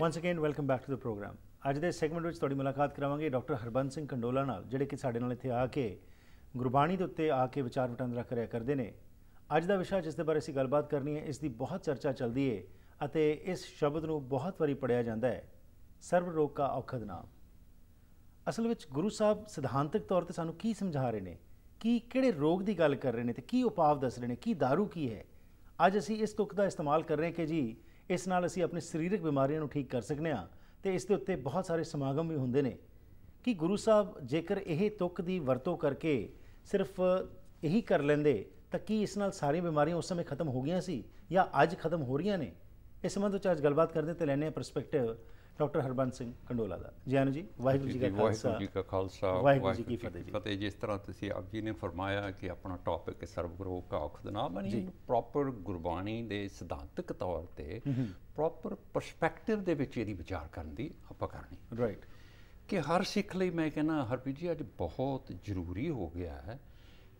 Once again welcome back to the program ਅੱਜ ਦੇ segment ਵਿੱਚ ਤੁਹਾਡੀ ਮੁਲਾਕਾਤ ਕਰਾਵਾਂਗੇ ਡਾਕਟਰ ਹਰਬੰਸ ਸਿੰਘ ਕੰਡੋਲਾ ਨਾਲ ਜਿਹੜੇ ਕਿ ਸਾਡੇ ਨਾਲ ਇੱਥੇ ਆ ਕੇ ਗੁਰਬਾਣੀ ਦੇ ਉੱਤੇ ਆ ਕੇ ਵਿਚਾਰ ਵਟਾਂਦਰਾ ਕਰਿਆ ਕਰਦੇ ਨੇ ਅੱਜ ਦਾ ਵਿਸ਼ਾ ਜਿਸ ਦੇ ਬਾਰੇ ਅਸੀਂ ਗੱਲਬਾਤ ਕਰਨੀ ਹੈ ਇਸ ਦੀ ਬਹੁਤ ਚਰਚਾ ਚੱਲਦੀ ਹੈ ਅਤੇ ਇਸ ਸ਼ਬਦ ਨੂੰ ਬਹੁਤ ਵਾਰੀ ਪੜਿਆ ਜਾਂਦਾ ਹੈ ਸਰਵ ਰੋਗ ਦਾ ਔਖਦ ਨਾਮ ਅਸਲ ਵਿੱਚ ਗੁਰੂ ਸਾਹਿਬ ਸਿਧਾਂਤਕ ਤੌਰ ਤੇ ਸਾਨੂੰ ਕੀ ਸਮਝਾ ਰਹੇ ਨੇ ਕੀ ਕਿਹੜੇ ਰੋਗ ਦੀ ਗੱਲ ਕਰ ਰਹੇ ਨੇ ਤੇ ਕੀ ਉਪਾਅ ਦੱਸ ਰਹੇ ਨੇ ਕੀ दारू ਕੀ ਹੈ ਅੱਜ ਅਸੀਂ ਇਸ ਤੁਕ ਦਾ ਇਸਤੇਮਾਲ ਕਰ ਰਹੇ ਕਿ ਜੀ ਇਸ ਨਾਲ ਅਸੀਂ ਆਪਣੇ ਸਰੀਰਕ ਬਿਮਾਰੀਆਂ ਨੂੰ ਠੀਕ ਕਰ ਸਕਨੇ ਆ ਤੇ ਇਸ ਦੇ ਉੱਤੇ ਬਹੁਤ ਸਾਰੇ ਸਮਾਗਮ ਵੀ ਹੁੰਦੇ ਨੇ ਕਿ ਗੁਰੂ ਸਾਹਿਬ ਜੇਕਰ ਇਹ ਤੁਕ ਦੀ ਵਰਤੋਂ ਕਰਕੇ ਸਿਰਫ ਇਹੀ ਕਰ ਲੈਂਦੇ ਤਾਂ ਕੀ ਇਸ ਨਾਲ ਸਾਰੀਆਂ ਬਿਮਾਰੀਆਂ ਉਸ ਸਮੇਂ ਖਤਮ ਹੋ ਗਈਆਂ ਸੀ ਜਾਂ ਅੱਜ ਖਤਮ ਹੋ ਰਹੀਆਂ ਨੇ ਇਸ ਸੰਬੰਧ ਵਿੱਚ ਅੱਜ ਗੱਲਬਾਤ ਕਰਦੇ ਤੇ ਲੈਣੇ ਆ ਪਰਸਪੈਕਟਿਵ ਡਾਕਟਰ ਹਰਬੰਸ ਸਿੰਘ ਕੰਡੋਲਾ ਦਾ ਆਨੂ ਜੀ ਵਾਹਿਗੁਰੂ ਜੀ ਦਾ ਖਾਲਸਾ ਵਾਹਿਗੁਰੂ ਜੀ ਦਾ ਖਾਲਸਾ ਵਾਹਿਗੁਰੂ ਜੀ ਕੀ ਫਤਿਹ ਜੀ ਫਤਿਹ ਜਿਸ ਤਰ੍ਹਾਂ ਤੁਸੀਂ ਆਪ ਜੀ ਨੇ ਫਰਮਾਇਆ ਕਿ ਆਪਣਾ ਟੌਪਿਕ ਹੈ ਸਰਬਗੁਰੂ ਕਾ ਨਾਮ ਨਹੀਂ ਪ੍ਰੋਪਰ ਗੁਰਬਾਣੀ ਦੇ ਸਿਧਾਂਤਕ ਤੌਰ ਤੇ ਪ੍ਰੋਪਰ ਪਰਸਪੈਕਟਿਵ ਦੇ ਵਿੱਚ ਇਹਦੀ ਵਿਚਾਰ ਕਰਨ ਦੀ ਆਪਾਂ ਕਰਨੀ ਰਾਈਟ ਕਿ ਹਰ ਸਿੱਖ ਲਈ ਮੈਂ ਕਹਿੰਦਾ ਹਰਪ੍ਰੀਤ ਜੀ ਅੱਜ ਬਹੁਤ ਜ਼ਰੂਰੀ ਹੋ ਗਿਆ ਹੈ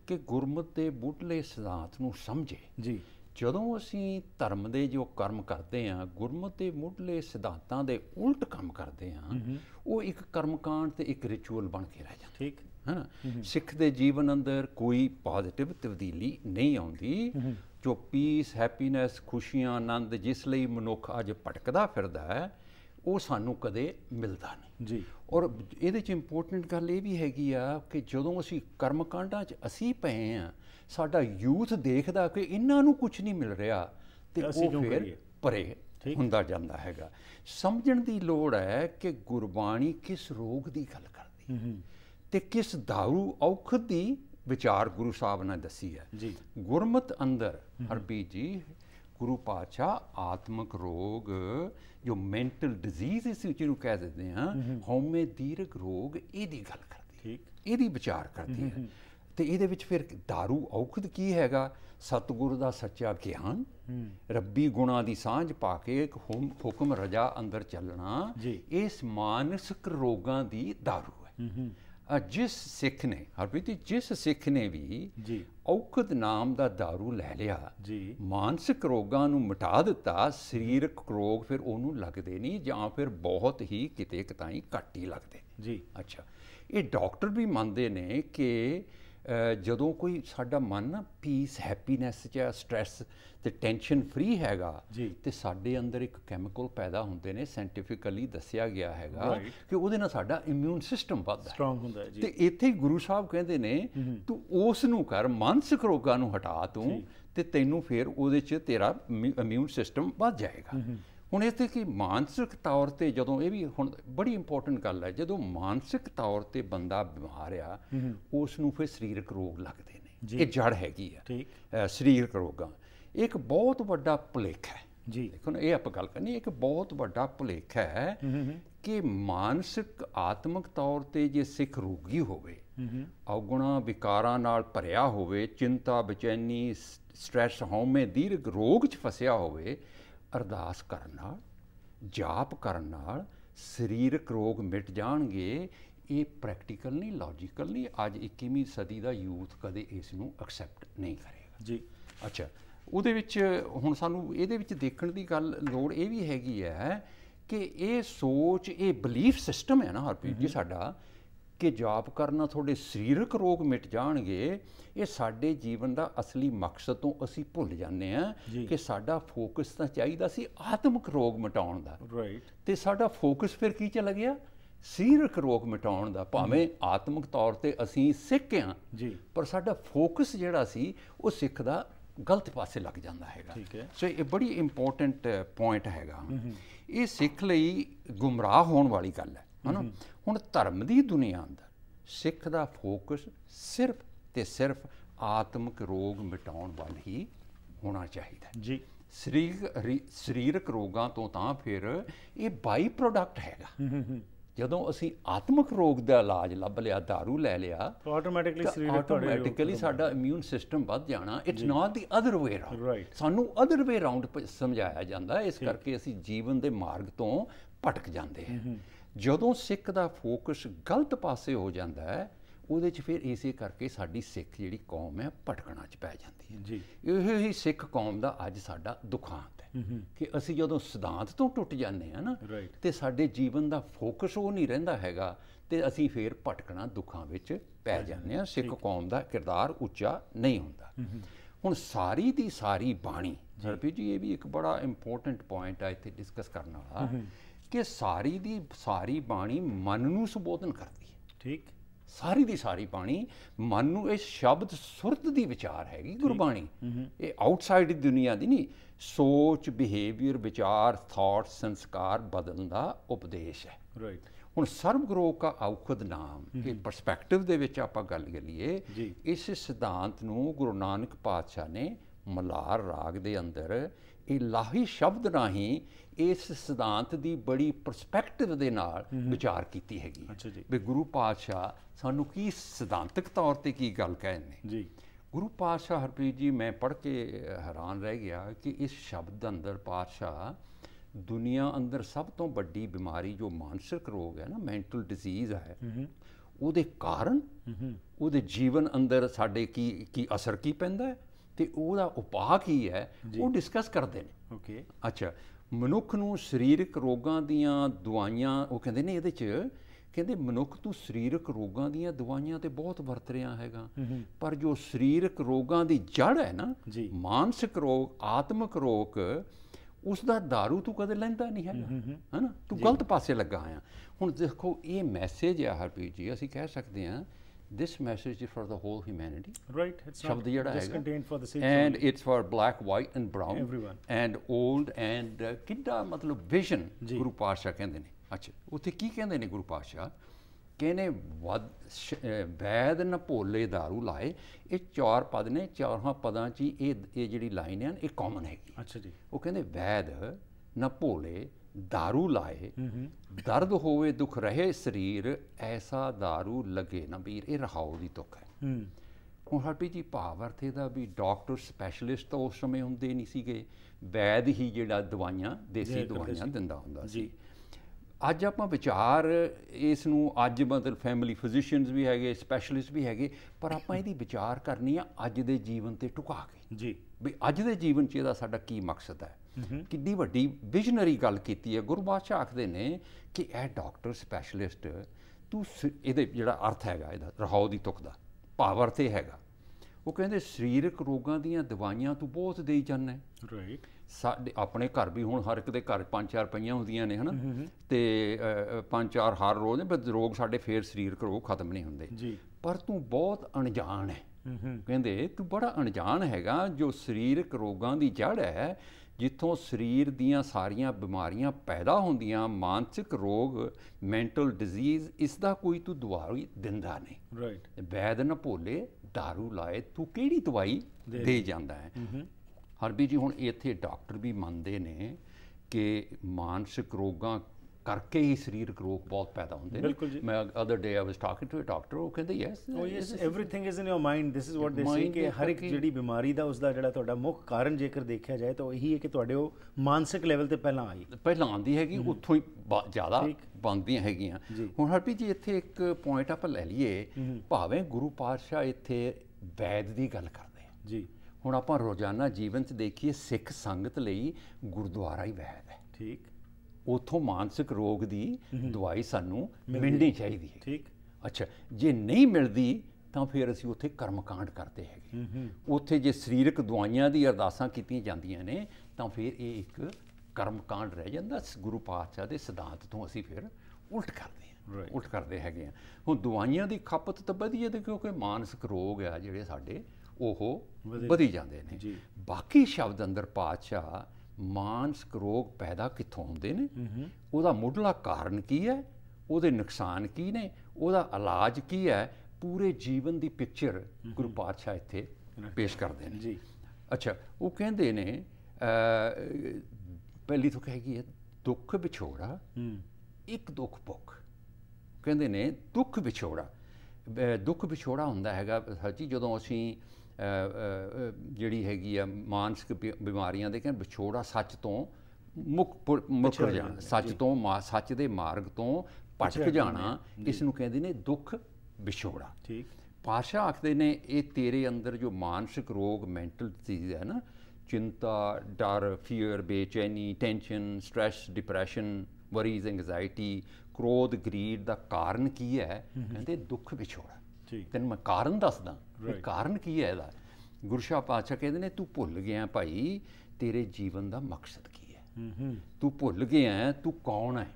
ਕਿ ਗੁਰਮਤ ਦੇ ਬੁੱਢਲੇ ਸਿਧਾਂਤ ਨੂੰ ਸਮਝੇ ਜੀ ਜਦੋਂ ਅਸੀਂ ਧਰਮ ਦੇ ਜੋ ਕਰਮ ਕਰਦੇ ਆ ਗੁਰਮਤਿ ਦੇ ਮੁੱਢਲੇ ਸਿਧਾਂਤਾਂ ਦੇ ਉਲਟ ਕੰਮ ਕਰਦੇ ਆ ਉਹ ਇੱਕ ਕਰਮਕਾਂਡ ਤੇ ਇੱਕ ਰਿਚੁਅਲ ਬਣ ਕੇ ਰਹਿ ਜਾਂਦਾ ਠੀਕ ਹੈ ਨਾ ਸਿੱਖ ਦੇ ਜੀਵਨ ਅੰਦਰ ਕੋਈ ਪੋਜ਼ਿਟਿਵ ਤਬਦੀਲੀ ਨਹੀਂ ਆਉਂਦੀ ਜੋ ਪੀਸ ਹੈਪੀਨੈਸ ਖੁਸ਼ੀਆਂ ਆਨੰਦ ਜਿਸ ਲਈ ਮਨੁੱਖ ਅੱਜ ਭਟਕਦਾ ਫਿਰਦਾ ਹੈ ਉਹ ਸਾਨੂੰ ਕਦੇ ਮਿਲਦਾ ਨਹੀਂ ਜੀ ਔਰ ਇਹਦੇ ਚ ਇੰਪੋਰਟੈਂਟ ਗੱਲ ਇਹ ਵੀ ਹੈਗੀ ਆ ਕਿ ਜਦੋਂ ਅਸੀਂ ਕਰਮਕਾਂਡਾਂ 'ਚ ਅਸੀਂ ਪਏ ਆ ਸਾਡਾ ਯੂਥ ਦੇਖਦਾ ਕਿ ਇਹਨਾਂ ਨੂੰ ਕੁਝ ਨਹੀਂ ਮਿਲ ਰਿਹਾ ਤੇ ਉਹ ਫਿਰ ਪਰੇ ਹੁੰਦਾ ਜਾਂਦਾ ਹੈਗਾ ਸਮਝਣ ਦੀ ਲੋੜ ਹੈ ਕਿ ਗੁਰਬਾਣੀ ਕਿਸ ਰੋਗ ਦੀ ਗੱਲ ਕਰਦੀ ਹੈ ਤੇ ਕਿਸ ਦਾਰੂ ਔਖ ਦੀ ਵਿਚਾਰ ਗੁਰੂ ਸਾਹਿਬ ਨੇ ਦੱਸੀ ਹੈ ਜੀ ਗੁਰਮਤ ਅੰਦਰ ਹਰਬੀ ਜੀ ਗੁਰੂ ਪਾਚਾ ਆਤਮਿਕ ਰੋਗ ਜੋ ਮੈਂਟਲ ਡਿਜ਼ੀਜ਼ ਇਸ ਨੂੰ ਕਹਿ ਦਿੰਦੇ ਆ ਹਉਮੈ ਦੀਰਗ ਰੋਗ ਇਹਦੀ ਗੱਲ ਕਰਦੀ ਠੀਕ ਇਹਦੀ ਵਿਚਾਰ ਕਰਦੀ ਹੈ ਤੇ ਇਹਦੇ ਵਿੱਚ ਫਿਰ दारू ਔਖਦ ਕੀ ਹੈਗਾ ਸਤਿਗੁਰੂ ਦਾ ਸੱਚਾ ਗਿਆਨ ਰੱਬੀ ਗੁਣਾ ਦੀ ਸਾਂਝ ਪਾ ਕੇ ਇੱਕ ਹੁਕਮ ਰਜਾ ਅੰਦਰ ਚੱਲਣਾ ਇਸ ਮਾਨਸਿਕ ਰੋਗਾਂ ਦੀ दारू ਹੈ ਜਿਸ ਸਿੱਖ ਨੇ ਹਰਪ੍ਰੀਤ ਜਿਸ ਸਿੱਖ ਨੇ ਵੀ ਜੀ ਔਕਤ ਨਾਮ ਦਾ दारू ਲੈ ਲਿਆ ਜੀ ਮਾਨਸਿਕ ਰੋਗਾਂ ਨੂੰ ਮਿਟਾ ਦਿੱਤਾ ਸਰੀਰਕ ਰੋਗ ਫਿਰ ਉਹਨੂੰ ਲੱਗਦੇ ਨਹੀਂ ਜਾਂ ਫਿਰ ਬਹੁਤ ਹੀ ਕਿਤੇ ਕਿਤਾਈ ਘੱਟ ਹੀ ਲੱਗਦੇ ਜੀ ਅੱਛਾ ਇਹ ਡਾਕਟਰ ਵੀ ਮੰਨਦੇ ਨੇ ਕਿ ਜਦੋਂ ਕੋਈ ਸਾਡਾ ਮਨ ਨਾ ਪੀਸ ਹੈਪੀਨੈਸ ਚ ਸਟ੍ਰੈਸ ਤੇ ਟੈਨਸ਼ਨ ਫ੍ਰੀ ਹੈਗਾ ਤੇ ਸਾਡੇ ਅੰਦਰ ਇੱਕ ਕੈਮੀਕਲ ਪੈਦਾ ਹੁੰਦੇ ਨੇ ਸੈਂਟੀਫਿਕਲੀ ਦੱਸਿਆ ਗਿਆ ਹੈਗਾ ਕਿ ਉਹਦੇ ਨਾਲ ਸਾਡਾ ਇਮਿਊਨ ਸਿਸਟਮ ਵੱਧਦਾ ਸਟਰੋਂਗ ਹੁੰਦਾ ਹੈ ਜੀ ਤੇ ਇੱਥੇ ਹੀ ਗੁਰੂ ਸਾਹਿਬ ਕਹਿੰਦੇ ਨੇ ਤੂੰ ਉਸ ਨੂੰ ਕਰ ਮਾਨਸਿਕ ਰੋਗਾਂ ਨੂੰ ਹਟਾ ਤੂੰ ਤੇ ਤੈਨੂੰ ਫਿਰ ਉਹਦੇ ਚ ਤੇਰਾ ਇਮਿਊਨ ਸਿਸਟਮ ਵੱਧ ਜਾਏਗਾ ਹੁਣ ਇਸ ਤੇ ਕਿ ਮਾਨਸਿਕ ਤੌਰ ਤੇ ਜਦੋਂ ਇਹ ਵੀ ਹੁਣ ਬੜੀ ਇੰਪੋਰਟੈਂਟ ਗੱਲ ਹੈ ਜਦੋਂ ਮਾਨਸਿਕ ਤੌਰ ਤੇ ਬੰਦਾ ਬਿਮਾਰ ਆ ਉਸ ਨੂੰ ਫਿਰ ਸਰੀਰਕ ਰੋਗ ਲੱਗਦੇ ਨੇ ਇਹ ਜੜ ਹੈਗੀ ਆ ਠੀਕ ਸਰੀਰਕ ਰੋਗਾਂ ਇੱਕ ਬਹੁਤ ਵੱਡਾ ਭੁਲੇਖ ਹੈ ਜੀ ਦੇਖੋ ਨਾ ਇਹ ਆਪਾਂ ਗੱਲ ਕਰਨੀ ਇੱਕ ਬਹੁਤ ਵੱਡਾ ਭੁਲੇਖ ਹੈ ਕਿ ਮਾਨਸਿਕ ਆਤਮਿਕ ਤੌਰ ਤੇ ਜੇ ਸਿੱਖ ਰੋਗੀ ਹੋਵੇ ਔਗਣਾ ਵਿਕਾਰਾਂ ਨਾਲ ਭਰਿਆ ਹੋਵੇ ਚਿੰਤਾ ਬਚੈਨੀ ਸਟ੍ਰੈਸ ਹੋਮੇ ਦੀਰਗ ਰੋਗ 'ਚ ਫਸਿਆ ਹੋਵੇ ਅਰਦਾਸ ਕਰਨ ਨਾਲ ਜਾਪ ਕਰਨ ਨਾਲ ਸਰੀਰਕ ਰੋਗ ਮਿਟ ਜਾਣਗੇ ਇਹ ਪ੍ਰੈਕਟੀਕਲ ਨਹੀਂ ਲੌਜੀਕਲ ਨਹੀਂ ਅੱਜ 21ਵੀਂ ਸਦੀ ਦਾ ਯੂਥ ਕਦੇ ਇਸ ਨੂੰ ਐਕਸੈਪਟ ਨਹੀਂ ਕਰੇਗਾ ਜੀ ਅੱਛਾ ਉਹਦੇ ਵਿੱਚ ਹੁਣ ਸਾਨੂੰ ਇਹਦੇ ਵਿੱਚ ਦੇਖਣ ਦੀ ਗੱਲ ਲੋੜ ਇਹ ਵੀ ਹੈਗੀ ਹੈ ਕਿ ਇਹ ਸੋਚ ਇਹ ਬਲੀਫ ਸਿਸਟਮ ਹੈ ਨਾ ਹਰਪ੍ਰੀਤ ਜੀ ਸਾਡਾ ਕਿ ਜਾਪ ਕਰਨਾ ਤੁਹਾਡੇ ਸਰੀਰਕ ਰੋਗ ਮਿਟ ਜਾਣਗੇ ਇਹ ਸਾਡੇ ਜੀਵਨ ਦਾ ਅਸਲੀ ਮਕਸਦ ਤੋਂ ਅਸੀਂ ਭੁੱਲ ਜਾਂਦੇ ਆ ਕਿ ਸਾਡਾ ਫੋਕਸ ਤਾਂ ਚਾਹੀਦਾ ਸੀ ਆਤਮਿਕ ਰੋਗ ਮਿਟਾਉਣ ਦਾ ਰਾਈਟ ਤੇ ਸਾਡਾ ਫੋਕਸ ਫਿਰ ਕੀ ਚਲਾ ਗਿਆ ਸਰੀਰਕ ਰੋਗ ਮਿਟਾਉਣ ਦਾ ਭਾਵੇਂ ਆਤਮਿਕ ਤੌਰ ਤੇ ਅਸੀਂ ਸਿੱਖ ਆ ਜੀ ਪਰ ਸਾਡਾ ਫੋਕਸ ਜਿਹੜਾ ਸੀ ਉਹ ਸਿੱਖ ਦਾ ਗਲਤ ਪਾਸੇ ਲੱਗ ਜਾਂਦਾ ਹੈਗਾ ਸੋ ਇਹ ਬੜੀ ਇੰਪੋਰਟੈਂਟ ਪੁਆਇੰਟ ਹੈਗਾ ਇਹ ਸਿੱਖ ਲਈ ਗੁੰਮਰਾਹ ਹੋਣ ਵਾਲੀ ਗੱਲ ਹੈ ਹਨਾ ਹੁਣ ਧਰਮ ਦੀ ਦੁਨੀਆ ਅੰਦਰ ਸਿੱਖ ਦਾ ਫੋਕਸ ਸਿਰਫ ਤੇ ਸਿਰਫ ਆਤਮਿਕ ਰੋਗ ਮਿਟਾਉਣ ਵੱਲ ਹੀ ਹੋਣਾ ਚਾਹੀਦਾ ਜੀ ਸਰੀਰਕ ਸਰੀਰਕ ਰੋਗਾਂ ਤੋਂ ਤਾਂ ਫਿਰ ਇਹ ਬਾਈ ਪ੍ਰੋਡਕਟ ਹੈਗਾ ਜਦੋਂ ਅਸੀਂ ਆਤਮਿਕ ਰੋਗ ਦਾ ਇਲਾਜ ਲੱਭ ਲਿਆ दारू ਲੈ ਲਿਆ ਆਟੋਮੈਟਿਕਲੀ ਸਰੀਰ ਆਟੋਮੈਟਿਕਲੀ ਸਾਡਾ ਇਮਿਊਨ ਸਿਸਟਮ ਵੱਧ ਜਾਣਾ it's not the other way round ਸਾਨੂੰ ਅਦਰ ਵੇ ਰਾਉਂਡ ਸਮਝਾਇਆ ਜਾਂਦਾ ਇਸ ਕਰਕੇ ਅਸੀਂ ਜੀਵਨ ਦੇ ਮਾਰਗ ਤੋਂ ਭਟਕ ਜਾਂਦੇ ਹਾਂ ਜਦੋਂ ਸਿੱਖ ਦਾ ਫੋਕਸ ਗਲਤ ਪਾਸੇ ਹੋ ਜਾਂਦਾ ਹੈ ਉਹਦੇ 'ਚ ਫਿਰ ਇਸੇ ਕਰਕੇ ਸਾਡੀ ਸਿੱਖ ਜਿਹੜੀ ਕੌਮ ਹੈ ਭਟਕਣਾ 'ਚ ਪੈ ਜਾਂਦੀ ਹੈ ਜੀ ਇਹੋ ਹੀ ਸਿੱਖ ਕੌਮ ਦਾ ਅੱਜ ਸਾਡਾ ਦੁਖਾਂਤ ਹੈ ਕਿ ਅਸੀਂ ਜਦੋਂ ਸਿਧਾਂਤ ਤੋਂ ਟੁੱਟ ਜਾਂਦੇ ਹਾਂ ਨਾ ਤੇ ਸਾਡੇ ਜੀਵਨ ਦਾ ਫੋਕਸ ਉਹ ਨਹੀਂ ਰਹਿੰਦਾ ਹੈਗਾ ਤੇ ਅਸੀਂ ਫਿਰ ਭਟਕਣਾ ਦੁੱਖਾਂ ਵਿੱਚ ਪੈ ਜਾਂਦੇ ਹਾਂ ਸਿੱਖ ਕੌਮ ਦਾ ਕਿਰਦਾਰ ਉੱਚਾ ਨਹੀਂ ਹੁੰਦਾ ਹੁਣ ਸਾਰੀ ਦੀ ਸਾਰੀ ਬਾਣੀ ਹਰਪੀ ਜੀ ਇਹ ਵੀ ਇੱਕ ਬੜਾ ਇੰਪੋਰਟੈਂਟ ਪੁਆਇੰਟ ਆ ਇੱਥੇ ਡਿਸਕਸ ਕਰਨ ਵਾਲਾ ਕਿ ਸਾਰੀ ਦੀ ਸਾਰੀ ਬਾਣੀ ਮਨ ਨੂੰ ਸੁਬੋਧਨ ਕਰਦੀ ਹੈ ਠੀਕ ਸਾਰੀ ਦੀ ਸਾਰੀ ਬਾਣੀ ਮਨ ਨੂੰ ਇਹ ਸ਼ਬਦ ਸੁਰਤ ਦੀ ਵਿਚਾਰ ਹੈਗੀ ਗੁਰਬਾਣੀ ਇਹ ਆਊਟਸਾਈਡ ਦੀ ਦੁਨੀਆ ਦੀ ਨਹੀਂ ਸੋਚ ਬਿਹੇਵੀਅਰ ਵਿਚਾਰ ਥਾਟ ਸੰਸਕਾਰ ਬਦਲਣ ਦਾ ਉਪਦੇਸ਼ ਹੈ ਰਾਈਟ ਹੁਣ ਸਰਬਗਰੋਹ ਦਾ ਔਖਦ ਨਾਮ ਇਹ ਪਰਸਪੈਕਟਿਵ ਦੇ ਵਿੱਚ ਆਪਾਂ ਗੱਲ ਕਰੀਏ ਇਸ ਸਿਧਾਂਤ ਨੂੰ ਗੁਰੂ ਨਾਨਕ ਪਾਤਸ਼ਾਹ ਨੇ ਮਲਾਰ ਰਾਗ ਦੇ ਅੰਦਰ ਇਲਾਹੀ ਸ਼ਬਦ ਰਾਹੀਂ ਇਸ ਸਿਧਾਂਤ ਦੀ ਬੜੀ ਪਰਸਪੈਕਟਿਵ ਦੇ ਨਾਲ ਵਿਚਾਰ ਕੀਤੀ ਹੈਗੀ ਵੀ ਗੁਰੂ ਪਾਤਸ਼ਾਹ ਸਾਨੂੰ ਕੀ ਸਿਧਾਂਤਕ ਤੌਰ ਤੇ ਕੀ ਗੱਲ ਕਹਿੰਦੇ ਜੀ ਗੁਰੂ ਪਾਤਸ਼ਾਹ ਹਰਪ੍ਰੀਤ ਜੀ ਮੈਂ ਪੜ੍ਹ ਕੇ ਹੈਰਾਨ ਰਹਿ ਗਿਆ ਕਿ ਇਸ ਸ਼ਬਦ ਅੰਦਰ ਪਾਤਸ਼ਾਹ ਦੁਨੀਆ ਅੰਦਰ ਸਭ ਤੋਂ ਵੱਡੀ ਬਿਮਾਰੀ ਜੋ ਮਾਨਸਿਕ ਰੋਗ ਹੈ ਨਾ ਮੈਂਟਲ ਡਿਜ਼ੀਜ਼ ਹੈ ਉਹਦੇ ਕਾਰਨ ਉਹਦੇ ਜੀਵਨ ਅੰਦਰ ਸਾਡੇ ਕੀ ਕੀ ਅਸਰ ਕੀ ਪੈਂਦਾ ਹੈ ਤੇ ਉਹਦਾ ਉਪਾਅ ਕੀ ਹੈ ਉਹ ਡਿਸਕਸ ਕਰਦੇ ਨੇ ਓਕੇ ਅੱਛਾ ਮਨੁੱਖ ਨੂੰ ਸਰੀਰਕ ਰੋਗਾਂ ਦੀਆਂ ਦਵਾਈਆਂ ਉਹ ਕਹਿੰਦੇ ਨੇ ਇਹਦੇ 'ਚ ਕਹਿੰਦੇ ਮਨੁੱਖ ਤੂੰ ਸਰੀਰਕ ਰੋਗਾਂ ਦੀਆਂ ਦਵਾਈਆਂ ਤੇ ਬਹੁਤ ਵਰਤ ਰਿਹਾ ਹੈਗਾ ਪਰ ਜੋ ਸਰੀਰਕ ਰੋਗਾਂ ਦੀ ਜੜ ਹੈ ਨਾ ਮਾਨਸਿਕ ਰੋਗ ਆਤਮਿਕ ਰੋਗ ਉਸ ਦਾ दारू ਤੂੰ ਕਦੇ ਲੈਂਦਾ ਨਹੀਂ ਹੈਗਾ ਹੈਨਾ ਤੂੰ ਗਲਤ ਪਾਸੇ ਲੱਗਾ ਆਇਆ ਹੁਣ ਦੇਖੋ ਇਹ ਮੈਸੇਜ ਆ ਹਰਪ੍ਰੀਤ ਜੀ ਅਸੀਂ ਕਹਿ ਸਕਦੇ ਹਾਂ this message is for the whole humanity. Right, it's not just contained for the same And family. it's for black, white, and brown. Everyone. And old, and kidda matlab vision, Guru Pasha kende ne. Achha, Utthe ki kende ne Guru Pasha? Kene vad, vayad na pole daru lae, e chaur padne, chaur padan ch eh eh jidhi line yaan, eh common hai ki. Achha ji. Oh kende vaid na pole, दारू लाए ਦਰਦ ਹੋਵੇ ਦੁੱਖ ਰਹੇ ਸਰੀਰ ਐਸਾ दारू ਲੱਗੇ ਨਾ ਵੀਰ ਇਹ ਰਹਾਉ ਦੀ ਦੁੱਖ ਹੈ ਹੁਣ ਹਰਪੀ ਜੀ ਭਾਵ ਅਰਥੇ ਦਾ ਵੀ ਡਾਕਟਰ ਸਪੈਸ਼ਲਿਸਟ ਤਾਂ ਉਸ ਸਮੇਂ ਹੁੰਦੇ ਨਹੀਂ ਸੀਗੇ ਵੈਦ ਹੀ ਜਿਹੜਾ ਦਵਾਈਆਂ ਦੇਸੀ ਦਵਾਈਆਂ ਦਿੰਦਾ ਹੁੰਦਾ ਸੀ ਅੱਜ ਆਪਾਂ ਵਿਚਾਰ ਇਸ ਨੂੰ ਅੱਜ ਮਤਲਬ ਫੈਮਿਲੀ ਫਿਜ਼ੀਸ਼ੀਅਨਸ ਵੀ ਹੈਗੇ ਸਪੈਸ਼ਲਿਸਟ ਵੀ ਹੈਗੇ ਪਰ ਆਪਾਂ ਇਹਦੀ ਵਿਚਾਰ ਕਰਨੀ ਆ ਅੱਜ ਦੇ ਜੀਵਨ ਤੇ ਟੁਕਾ ਕੇ ਜੀ ਵੀ ਅੱਜ ਦੇ ਜੀਵਨ 'ਚ ਇਹਦਾ ਸਾਡਾ ਕੀ ਮਕਸਦ ਹੈ ਕਿੰਨੀ ਵੱਡੀ ਵਿਜ਼ਨਰੀ ਗੱਲ ਕੀਤੀ ਹੈ ਗੁਰੂ ਬਾਛਾ ਆਖਦੇ ਨੇ ਕਿ ਇਹ ਡਾਕਟਰ ਸਪੈਸ਼ਲਿਸਟ ਤੂੰ ਇਹਦੇ ਜਿਹੜਾ ਅਰਥ ਹੈਗਾ ਇਹਦਾ ਰਹਾਉ ਦੀ ਤੁਕ ਦਾ ਪਾਵਰ ਤੇ ਹੈਗਾ ਉਹ ਕਹਿੰਦੇ ਸਰੀਰਕ ਰੋਗਾਂ ਦੀਆਂ ਦਵਾਈਆਂ ਤੂੰ ਬਹੁਤ ਦੇਈ ਜਾਂਦਾ ਹੈ ਰਾਈਟ ਸਾਡੇ ਆਪਣੇ ਘਰ ਵੀ ਹੁਣ ਹਰ ਇੱਕ ਦੇ ਘਰ 5-4 ਪਈਆਂ ਹੁੰਦੀਆਂ ਨੇ ਹਨਾ ਤੇ 5-4 ਹਰ ਰੋਜ਼ ਬਸ ਰੋਗ ਸਾਡੇ ਫੇਰ ਸਰੀਰਕ ਰੋਗ ਖਤਮ ਨਹੀਂ ਹੁੰਦੇ ਜੀ ਪਰ ਤੂੰ ਬਹੁਤ ਅਣਜਾਣ ਹੈ ਕਹਿੰਦੇ ਤੂੰ ਬੜਾ ਅਣਜਾਣ ਹੈਗਾ ਜੋ ਸਰੀਰਕ ਰੋਗਾਂ ਦੀ ਜੜ ਹੈ ਜਿੱਥੋਂ ਸਰੀਰ ਦੀਆਂ ਸਾਰੀਆਂ ਬਿਮਾਰੀਆਂ ਪੈਦਾ ਹੁੰਦੀਆਂ ਮਾਨਸਿਕ ਰੋਗ ਮੈਂਟਲ ਡਿਜ਼ੀਜ਼ ਇਸ ਦਾ ਕੋਈ ਤੂੰ ਦਵਾਈ ਦਿੰਦਾ ਨਹੀਂ ਰਾਈਟ ਵੈਦ ਨਾ ਭੋਲੇ दारू ਲਾਏ ਤੂੰ ਕਿਹੜੀ ਦਵਾਈ ਦੇ ਜਾਂਦਾ ਹੈ ਹਰਬੀ ਜੀ ਹੁਣ ਇੱਥੇ ਡਾਕਟਰ ਵੀ ਮੰਨਦੇ ਨੇ ਕਿ ਮਾਨਸਿਕ ਰੋਗਾਂ ਕਰਕੇ ਹੀ ਸਰੀਰਕ ਰੋਗ ਬਹੁਤ ਪੈਦਾ ਹੁੰਦੇ ਨੇ ਮੈਂ other day I was talking to a doctor ਉਹ ਕਹਿੰਦੇ ਯੈਸ ਉਹ yes everything is in your mind this is what they say ਕਿ ਹਰ ਇੱਕ ਜਿਹੜੀ ਬਿਮਾਰੀ ਦਾ ਉਸ ਦਾ ਜਿਹੜਾ ਤੁਹਾਡਾ ਮੁੱਖ ਕਾਰਨ ਜੇਕਰ ਦੇਖਿਆ ਜਾਏ ਤਾਂ ਇਹੀ ਹੈ ਕਿ ਤੁਹਾਡੇ ਉਹ ਮਾਨਸਿਕ ਲੈਵਲ ਤੇ ਪਹਿਲਾਂ ਆਈ ਪਹਿਲਾਂ ਆਂਦੀ ਹੈਗੀ ਉੱਥੋਂ ਹੀ ਜ਼ਿਆਦਾ ਬੰਦੀਆਂ ਹੈਗੀਆਂ ਹੁਣ ਹਰਪੀ ਜੀ ਇੱਥੇ ਇੱਕ ਪੁਆਇੰਟ ਆਪਾਂ ਲੈ ਲਈਏ ਭਾਵੇਂ ਗੁਰੂ ਪਾਤਸ਼ਾਹ ਇੱਥੇ ਵੈਦ ਦੀ ਗੱਲ ਕਰਦੇ ਆ ਜੀ ਹੁਣ ਆਪਾਂ ਰੋਜ਼ਾਨਾ ਜੀਵਨ 'ਚ ਦੇਖੀਏ ਸਿੱਖ ਸੰਗਤ ਲਈ ਗੁਰਦੁਆਰਾ ਹੀ ਵੈਦ ਹੈ ਠੀਕ ਉਥੋਂ ਮਾਨਸਿਕ ਰੋਗ ਦੀ ਦਵਾਈ ਸਾਨੂੰ ਮਿਲਣੀ ਚਾਹੀਦੀ ਹੈ ਠੀਕ ਅੱਛਾ ਜੇ ਨਹੀਂ ਮਿਲਦੀ ਤਾਂ ਫਿਰ ਅਸੀਂ ਉੱਥੇ ਕਰਮਕਾਂਡ ਕਰਦੇ ਹੈਗੇ ਉੱਥੇ ਜੇ ਸਰੀਰਕ ਦਵਾਈਆਂ ਦੀ ਅਰਦਾਸਾਂ ਕੀਤੀਆਂ ਜਾਂਦੀਆਂ ਨੇ ਤਾਂ ਫਿਰ ਇਹ ਇੱਕ ਕਰਮਕਾਂਡ ਰਹਿ ਜਾਂਦਾ ਗੁਰੂ ਪਾਤਸ਼ਾਹ ਦੇ ਸਿਧਾਂਤ ਤੋਂ ਅਸੀਂ ਫਿਰ ਉਲਟ ਕਰਦੇ ਹਾਂ ਉਲਟ ਕਰਦੇ ਹੈਗੇ ਆ ਹੁਣ ਦਵਾਈਆਂ ਦੀ ਖਪਤ ਤਾਂ ਵਧੀ ਤੇ ਕਿਉਂਕਿ ਮਾਨਸਿਕ ਰੋਗ ਆ ਜਿਹੜੇ ਸਾਡੇ ਉਹ ਵਧੀ ਜਾਂਦੇ ਨੇ ਬਾਕੀ ਸ਼ਬਦ ਅੰਦਰ ਪਾਤਸ਼ਾਹ ਮਾਨਸਿਕ ਰੋਗ ਪੈਦਾ ਕਿੱਥੋਂ ਹੁੰਦੇ ਨੇ ਉਹਦਾ ਮੁੱਢਲਾ ਕਾਰਨ ਕੀ ਹੈ ਉਹਦੇ ਨੁਕਸਾਨ ਕੀ ਨੇ ਉਹਦਾ ਇਲਾਜ ਕੀ ਹੈ ਪੂਰੇ ਜੀਵਨ ਦੀ ਪਿਕਚਰ ਗੁਰੂ ਪਾਤਸ਼ਾਹ ਇੱਥੇ ਪੇਸ਼ ਕਰਦੇ ਨੇ ਜੀ ਅੱਛਾ ਉਹ ਕਹਿੰਦੇ ਨੇ ਪਹਿਲੀ ਤੋਂ ਕਹੇਗੀ ਹੈ ਦੁੱਖ ਵਿਛੋੜਾ ਇੱਕ ਦੁੱਖ ਭੁੱਖ ਕਹਿੰਦੇ ਨੇ ਦੁੱਖ ਵਿਛੋੜਾ ਦੁੱਖ ਵਿਛੋੜਾ ਹੁੰਦਾ ਹੈਗਾ ਸੱਚੀ ਜਦੋਂ ਅਸੀਂ ਜਿਹੜੀ ਹੈਗੀ ਆ ਮਾਨਸਿਕ ਬਿਮਾਰੀਆਂ ਦੇ ਕਹਿੰਦੇ ਵਿਛੋੜਾ ਸੱਚ ਤੋਂ ਮੁਕ ਮੁਕ ਜਾਣਾ ਸੱਚ ਤੋਂ ਸੱਚ ਦੇ ਮਾਰਗ ਤੋਂ ਭਟਕ ਜਾਣਾ ਇਸ ਨੂੰ ਕਹਿੰਦੇ ਨੇ ਦੁੱਖ ਵਿਛੋੜਾ ਠੀਕ ਪਾਸ਼ਾ ਆਖਦੇ ਨੇ ਇਹ ਤੇਰੇ ਅੰਦਰ ਜੋ ਮਾਨਸਿਕ ਰੋਗ ਮੈਂਟਲ ਡਿਜ਼ੀਜ਼ ਹੈ ਨਾ ਚਿੰਤਾ ਡਰ ਫੀਅਰ ਬੇਚੈਨੀ tension stress depression worries anxiety ਕ੍ਰੋਧ ਗਰੀਡ ਦਾ ਕਾਰਨ ਕੀ ਹੈ ਕਹਿੰਦੇ ਦੁੱਖ ਵਿਛੋੜਾ ਤੈਨੂੰ ਮੈਂ ਕਾਰਨ ਦੱਸਦਾ ਕਾਰਨ ਕੀ ਹੈ ਇਹਦਾ ਗੁਰਸ਼ਾ ਪਾਤਸ਼ਾਹ ਕਹਿੰਦੇ ਨੇ ਤੂੰ ਭੁੱਲ ਗਿਆ ਭਾਈ ਤੇਰੇ ਜੀਵਨ ਦਾ ਮਕਸਦ ਕੀ ਹੈ ਤੂੰ ਭੁੱਲ ਗਿਆ ਤੂੰ ਕੌਣ ਹੈ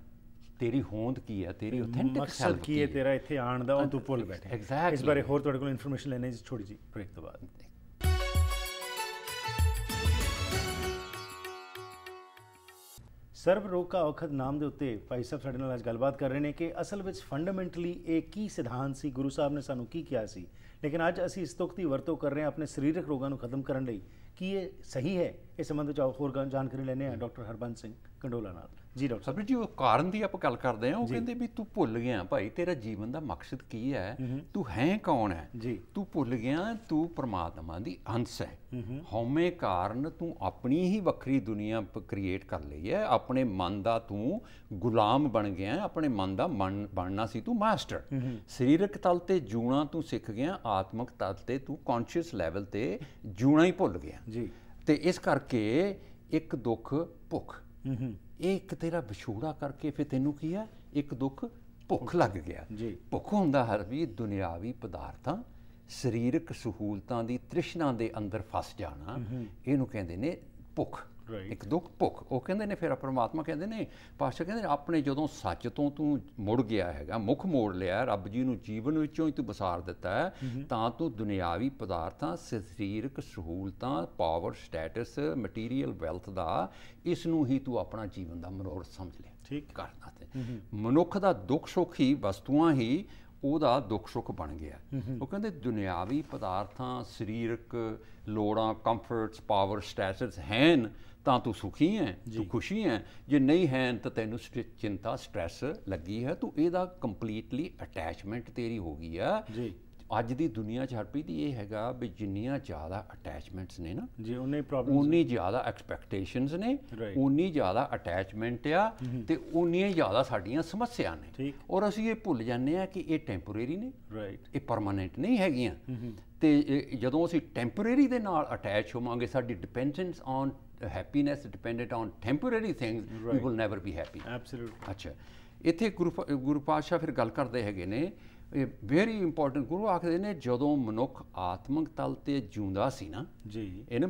ਤੇਰੀ ਹੋਂਦ ਕੀ ਹੈ ਤੇਰੀ ਆਥੈਂਟਿਕ ਸੈਲਫ ਕੀ ਹੈ ਤੇਰਾ ਇੱਥੇ ਆਣ ਦਾ ਉਹ ਤੂੰ ਭੁੱਲ ਬੈਠਾ ਇਸ ਬਾਰੇ ਹੋਰ ਤੁਹਾਡੇ ਕੋਲ ਇਨਫੋਰਮੇਸ਼ਨ ਲੈਣੀ ਜੀ ਛੋੜੀ ਜੀ ਬ੍ਰੇਕ ਤੋਂ ਬਾਅਦ ਸਰਵ ਰੋਗ ਦਾ ਔਖਦ ਨਾਮ ਦੇ ਉੱਤੇ ਭਾਈ ਸਾਹਿਬ ਸਾਡੇ ਨਾਲ ਅੱਜ ਗੱਲਬਾਤ ਕਰ ਰਹੇ ਨੇ ਕਿ ਅਸਲ ਵਿੱਚ ਫੰਡਾਮੈਂਟਲੀ ਇਹ ਕੀ ਸਿਧਾਂਤ ਸੀ ਗੁਰੂ ਸਾਹਿਬ ਨੇ ਸਾਨੂੰ ਕੀ ਕਿਹਾ ਸੀ ਲੇਕਿਨ ਅੱਜ ਅਸੀਂ ਇਸ ਤੁਕ ਦੀ ਵਰਤੋਂ ਕਰ ਰਹੇ ਹਾਂ ਆਪਣੇ ਸਰੀਰਕ ਰੋਗਾਂ ਨੂੰ ਖਤਮ ਕਰਨ ਲਈ ਕੀ ਇਹ ਸਹੀ ਹੈ ਇਸ ਸੰਬੰਧ ਵਿੱਚ ਹੋਰ ਜਾਣਕਾਰੀ ਲੈਣੇ ਆ ਡਾਕਟਰ ਹਰਬੰਸ ਸਿੰਘ ਕੰਡੋਲਾ ਨਾਲ ਜੀ ਡਾਕਟਰ ਸਾਹਿਬ ਜੀ ਉਹ ਕਾਰਨ ਦੀ ਆਪਾਂ ਗੱਲ ਕਰਦੇ ਆ ਉਹ ਕਹਿੰਦੇ ਵੀ ਤੂੰ ਭੁੱਲ ਗਿਆ ਭਾਈ ਤੇਰਾ ਜੀਵਨ ਦਾ ਮਕਸਦ ਕੀ ਹੈ ਤੂੰ ਹੈ ਕੌਣ ਹੈ ਤੂੰ ਭੁੱਲ ਗਿਆ ਤੂੰ ਪ੍ਰਮਾਤਮਾ ਦੀ ਅੰਸ਼ ਹੈ ਹਉਮੈ ਕਾਰਨ ਤੂੰ ਆਪਣੀ ਹੀ ਵੱਖਰੀ ਦੁਨੀਆ ਕ੍ਰੀਏਟ ਕਰ ਲਈ ਹੈ ਆਪਣੇ ਮਨ ਦਾ ਤੂੰ ਗੁਲਾਮ ਬਣ ਗਿਆ ਆਪਣੇ ਮਨ ਦਾ ਮਨ ਬਣਨਾ ਸੀ ਤੂੰ ਮਾਸਟਰ ਸਰੀਰਕ ਤਲ ਤੇ ਜੂਣਾ ਤੂੰ ਸਿੱਖ ਗਿਆ ਆਤਮਿਕ ਤਲ ਤੇ ਤੂੰ ਕੌਨਸ਼ੀਅਸ ਲੈਵਲ ਤੇ ਜੂਣਾ ਹੀ ਭੁੱਲ ਗਿਆ ਜੀ ਤੇ ਇਸ ਕਰਕੇ ਇੱਕ ਦੁੱਖ ਭੁੱਖ ਇੱਕ ਤੇਰਾ ਵਿਛੋੜਾ ਕਰਕੇ ਫਿਰ ਤੈਨੂੰ ਕੀ ਹੈ ਇੱਕ ਦੁੱਖ ਭੁੱਖ ਲੱਗ ਗਿਆ ਜੀ ਭੁੱਖ ਹੁੰਦਾ ਹਰ ਵੀ ਦੁਨਿਆਵੀ ਪਦਾਰਥਾਂ ਸਰੀਰਕ ਸਹੂਲਤਾਂ ਦੀ ਤ੍ਰਿਸ਼ਨਾ ਦੇ ਅੰਦਰ ਫਸ ਜਾਣਾ ਇਹਨੂੰ ਕਹਿੰਦੇ ਨੇ ਭੁੱਖ ਇੱਕ ਦੁੱਖ ਭੁੱਖ ਉਹ ਕਹਿੰਦੇ ਨੇ ਫਿਰ ਪਰਮਾਤਮਾ ਕਹਿੰਦੇ ਨੇ ਪਾਸ਼ਾ ਕਹਿੰਦੇ ਆਪਣੇ ਜਦੋਂ ਸੱਚ ਤੋਂ ਤੂੰ ਮੁੜ ਗਿਆ ਹੈਗਾ ਮੁਖ ਮੋੜ ਲਿਆ ਰੱਬ ਜੀ ਨੂੰ ਜੀਵਨ ਵਿੱਚੋਂ ਹੀ ਤੂੰ ਬਸਾਰ ਦਿੱਤਾ ਤਾਂ ਤੂੰ ਦੁਨਿਆਵੀ ਪਦਾਰਥਾਂ ਸਰੀਰਕ ਸਹੂਲਤਾਂ ਪਾਵਰ ਸਟੇਟਸ ਮਟੀਰੀਅਲ ਵੈਲਥ ਦਾ ਇਸ ਨੂੰ ਹੀ ਤੂੰ ਆਪਣਾ ਜੀਵਨ ਦਾ ਮਨੋਰਥ ਸਮਝ ਲੈ ਠੀਕ ਕਰਨਾ ਤੇ ਮਨੁੱਖ ਦਾ ਦੁੱਖ ਸੁੱਖ ਹੀ ਵਸਤੂਆਂ ਹੀ ਉਹਦਾ ਦੁੱਖ ਸੁੱਖ ਬਣ ਗਿਆ ਉਹ ਕਹਿੰਦੇ ਦੁਨਿਆਵੀ ਪਦਾਰਥਾਂ ਸਰੀਰਕ ਲੋੜਾਂ ਕੰਫਰਟਸ ਪਾਵਰ ਸਟੇਟਸ ਹਨ ਤਾਂ ਤੂੰ ਸੁਖੀ ਹੈ ਤੂੰ ਖੁਸ਼ੀ ਹੈ ਜੇ ਨਹੀਂ ਹੈ ਤਾਂ ਤੈਨੂੰ ਚਿੰਤਾ ਸਟ੍ਰੈਸ ਲੱਗੀ ਹੈ ਤੂੰ ਇਹਦਾ ਕੰਪਲੀਟਲੀ ਅਟੈਚਮੈਂਟ ਤੇਰੀ ਹੋ ਗਈ ਆ ਜੀ ਅੱਜ ਦੀ ਦੁਨੀਆ 'ਚ ਦੀ ਇਹ ਹੈਗਾ ਵੀ ਜਿੰਨੀਆਂ ਜ਼ਿਆਦਾ ਅਟੈਚਮੈਂਟਸ ਨੇ ਨਾ ਜੀ ਉਨੇ ਪ੍ਰੋਬਲਮ ਉਨੀ ਜ਼ਿਆਦਾ ਐਕਸਪੈਕਟੇਸ਼ਨਸ ਨੇ ਉਨੀ ਜ਼ਿਆਦਾ ਅਟੈਚਮੈਂਟ ਆ ਤੇ ਉਨੀਆਂ ਜ਼ਿਆਦਾ ਸਾਡੀਆਂ ਸਮੱਸਿਆ ਨੇ ਔਰ ਅਸੀਂ ਇਹ ਭੁੱਲ ਜਾਂਦੇ ਆ ਕਿ ਇਹ ਟੈਂਪੋਰੇਰੀ ਨੇ ਰਾਈਟ ਇਹ ਪਰਮਨੈਂਟ ਨਹੀਂ ਹੈਗੀਆਂ ਤੇ ਜਦੋਂ ਅਸੀਂ ਟੈਂਪੋਰੇਰੀ ਦੇ ਨਾਲ ਅਟੈਚ ਹੋਵਾਂਗੇ ਸਾਡੀ dependence on happiness dependent on temporary things right. you will never be happy absolutely ਅੱਛਾ ਇੱਥੇ ਗੁਰੂ ਗੁਰੂ ਪਾਤਸ਼ਾਹ ਫਿਰ ਗੱਲ ਕਰਦੇ ਹੈਗੇ ਨੇ ਇਹ ਵੈਰੀ ਇੰਪੋਰਟੈਂਟ ਗੁਰੂ ਆਖਦੇ ਨੇ ਜਦੋਂ ਮਨੁੱਖ ਆਤਮਿਕ ਤਲ ਤੇ ਜਿਉਂਦਾ ਸੀ ਨਾ ਜੀ ਇਹਨਾਂ